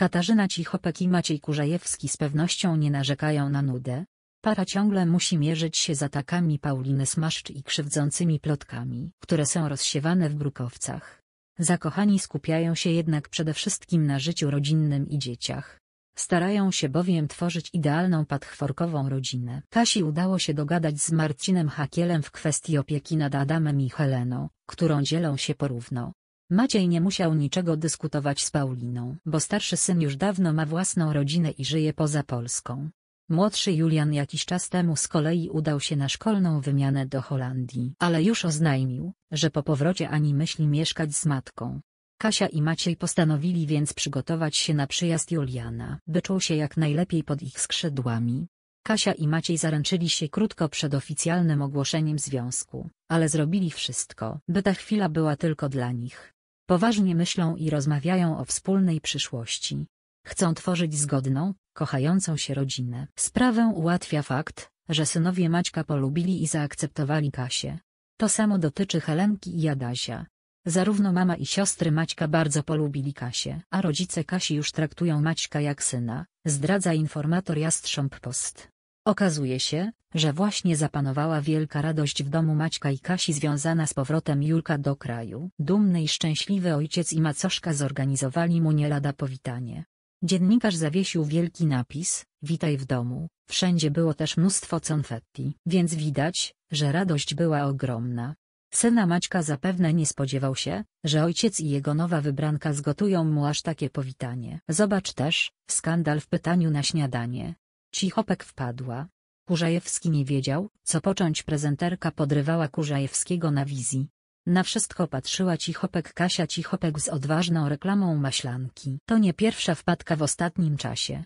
Katarzyna Cichopek i Maciej Kurzajewski z pewnością nie narzekają na nudę. Para ciągle musi mierzyć się z atakami Pauliny Smaszcz i krzywdzącymi plotkami, które są rozsiewane w brukowcach. Zakochani skupiają się jednak przede wszystkim na życiu rodzinnym i dzieciach. Starają się bowiem tworzyć idealną patchworkową rodzinę. Kasi udało się dogadać z Marcinem Hakielem w kwestii opieki nad Adamem i Heleną, którą dzielą się porówno. Maciej nie musiał niczego dyskutować z Pauliną, bo starszy syn już dawno ma własną rodzinę i żyje poza Polską. Młodszy Julian jakiś czas temu z kolei udał się na szkolną wymianę do Holandii, ale już oznajmił, że po powrocie ani myśli mieszkać z matką. Kasia i Maciej postanowili więc przygotować się na przyjazd Juliana, by czuł się jak najlepiej pod ich skrzydłami. Kasia i Maciej zaręczyli się krótko przed oficjalnym ogłoszeniem związku, ale zrobili wszystko, by ta chwila była tylko dla nich. Poważnie myślą i rozmawiają o wspólnej przyszłości. Chcą tworzyć zgodną, kochającą się rodzinę. Sprawę ułatwia fakt, że synowie Maćka polubili i zaakceptowali Kasię. To samo dotyczy Helenki i Adasia. Zarówno mama i siostry Maćka bardzo polubili Kasię, a rodzice Kasi już traktują Maćka jak syna, zdradza informator Jastrząb Post. Okazuje się, że właśnie zapanowała wielka radość w domu Maćka i Kasi związana z powrotem Julka do kraju. Dumny i szczęśliwy ojciec i macoszka zorganizowali mu nie lada powitanie. Dziennikarz zawiesił wielki napis, witaj w domu, wszędzie było też mnóstwo konfetti, więc widać, że radość była ogromna. Syna Maćka zapewne nie spodziewał się, że ojciec i jego nowa wybranka zgotują mu aż takie powitanie. Zobacz też, skandal w pytaniu na śniadanie, Cichopek wpadła. Kurzajewski nie wiedział, co począć prezenterka podrywała Kurzajewskiego na wizji. Na wszystko patrzyła Cichopek Kasia Cichopek z odważną reklamą maślanki. To nie pierwsza wpadka w ostatnim czasie.